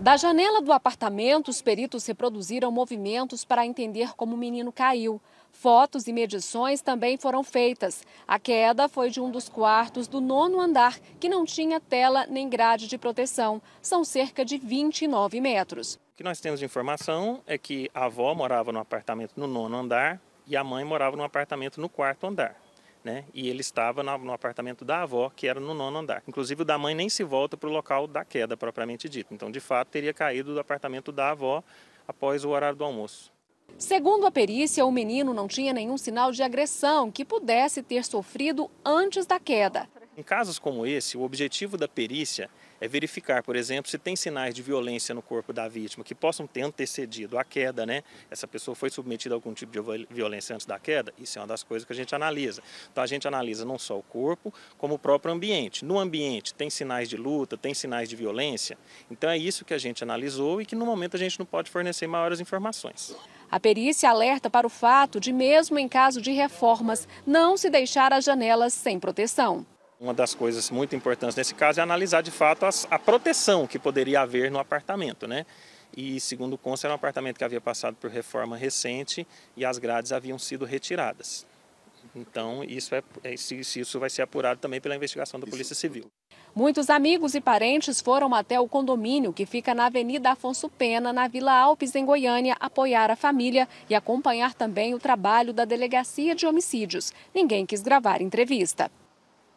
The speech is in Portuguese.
Da janela do apartamento, os peritos reproduziram movimentos para entender como o menino caiu. Fotos e medições também foram feitas. A queda foi de um dos quartos do nono andar, que não tinha tela nem grade de proteção. São cerca de 29 metros. O que nós temos de informação é que a avó morava no apartamento no nono andar e a mãe morava no apartamento no quarto andar né? E ele estava no apartamento da avó, que era no nono andar. Inclusive, o da mãe nem se volta para o local da queda propriamente dito. Então, de fato, teria caído do apartamento da avó após o horário do almoço. Segundo a perícia, o menino não tinha nenhum sinal de agressão que pudesse ter sofrido antes da queda. Em casos como esse, o objetivo da perícia é verificar, por exemplo, se tem sinais de violência no corpo da vítima que possam ter antecedido a queda, né? Essa pessoa foi submetida a algum tipo de violência antes da queda? Isso é uma das coisas que a gente analisa. Então a gente analisa não só o corpo, como o próprio ambiente. No ambiente tem sinais de luta, tem sinais de violência. Então é isso que a gente analisou e que no momento a gente não pode fornecer maiores informações. A perícia alerta para o fato de, mesmo em caso de reformas, não se deixar as janelas sem proteção. Uma das coisas muito importantes nesse caso é analisar de fato as, a proteção que poderia haver no apartamento, né? E segundo o era um apartamento que havia passado por reforma recente e as grades haviam sido retiradas. Então, isso, é, é isso vai ser apurado também pela investigação da Polícia Civil. Muitos amigos e parentes foram até o condomínio que fica na Avenida Afonso Pena, na Vila Alpes, em Goiânia, apoiar a família e acompanhar também o trabalho da Delegacia de Homicídios. Ninguém quis gravar entrevista.